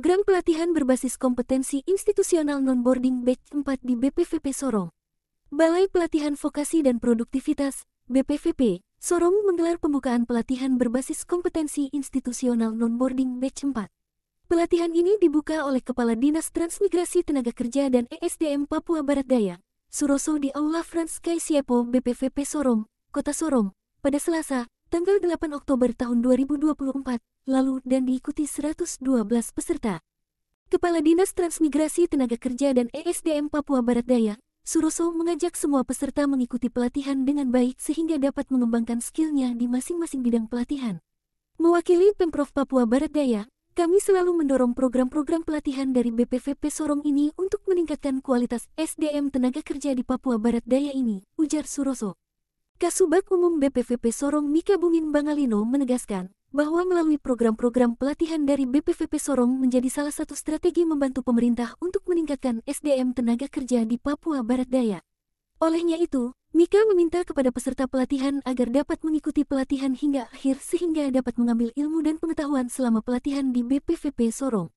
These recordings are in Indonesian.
Program pelatihan berbasis kompetensi institusional non-boarding batch 4 di BPVP Sorong. Balai Pelatihan Vokasi dan Produktivitas, BPVP, Sorong menggelar pembukaan pelatihan berbasis kompetensi institusional non-boarding batch 4. Pelatihan ini dibuka oleh Kepala Dinas Transmigrasi Tenaga Kerja dan ESDM Papua Barat Daya, Suroso di Aula Franz Kaisiepo BPVP Sorong, Kota Sorong, pada Selasa, tanggal 8 Oktober tahun 2024, lalu dan diikuti 112 peserta. Kepala Dinas Transmigrasi Tenaga Kerja dan ESDM Papua Barat Daya, Suroso mengajak semua peserta mengikuti pelatihan dengan baik sehingga dapat mengembangkan skillnya di masing-masing bidang pelatihan. Mewakili Pemprov Papua Barat Daya, kami selalu mendorong program-program pelatihan dari BPVP Sorong ini untuk meningkatkan kualitas SDM tenaga kerja di Papua Barat Daya ini, ujar Suroso. Kasubag Umum BPVP Sorong Mika Bungin Bangalino menegaskan bahwa melalui program-program pelatihan dari BPVP Sorong menjadi salah satu strategi membantu pemerintah untuk meningkatkan SDM tenaga kerja di Papua Barat Daya. Olehnya itu, Mika meminta kepada peserta pelatihan agar dapat mengikuti pelatihan hingga akhir sehingga dapat mengambil ilmu dan pengetahuan selama pelatihan di BPVP Sorong.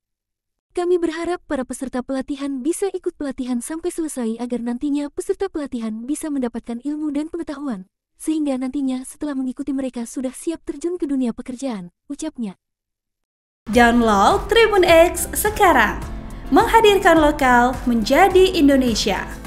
Kami berharap para peserta pelatihan bisa ikut pelatihan sampai selesai agar nantinya peserta pelatihan bisa mendapatkan ilmu dan pengetahuan sehingga nantinya setelah mengikuti mereka sudah siap terjun ke dunia pekerjaan, ucapnya. Download Tribun X sekarang, menghadirkan lokal menjadi Indonesia.